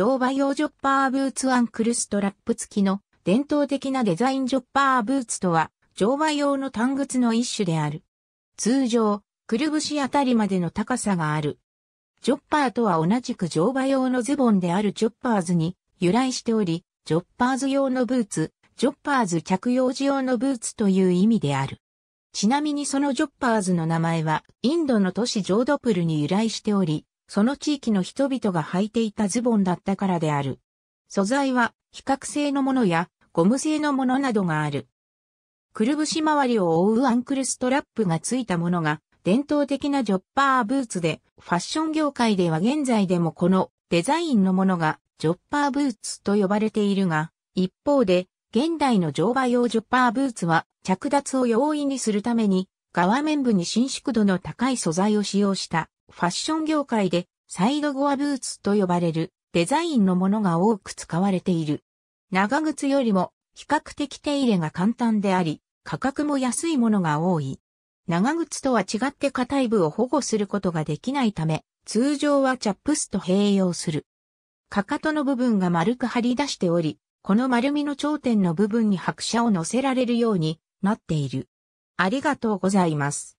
乗馬用ジョッパーブーツアンクルストラップ付きの伝統的なデザインジョッパーブーツとは乗馬用の単靴の一種である。通常、くるぶしあたりまでの高さがある。ジョッパーとは同じく乗馬用のズボンであるジョッパーズに由来しており、ジョッパーズ用のブーツ、ジョッパーズ着用時用のブーツという意味である。ちなみにそのジョッパーズの名前はインドの都市ジョードプルに由来しており、その地域の人々が履いていたズボンだったからである。素材は比較性のものやゴム製のものなどがある。くるぶし周りを覆うアンクルストラップがついたものが伝統的なジョッパーブーツで、ファッション業界では現在でもこのデザインのものがジョッパーブーツと呼ばれているが、一方で現代の乗馬用ジョッパーブーツは着脱を容易にするために、側面部に伸縮度の高い素材を使用したファッション業界でサイドゴアブーツと呼ばれるデザインのものが多く使われている。長靴よりも比較的手入れが簡単であり、価格も安いものが多い。長靴とは違って硬い部を保護することができないため、通常はチャップスと併用する。かかとの部分が丸く張り出しており、この丸みの頂点の部分に拍車を乗せられるようになっている。ありがとうございます。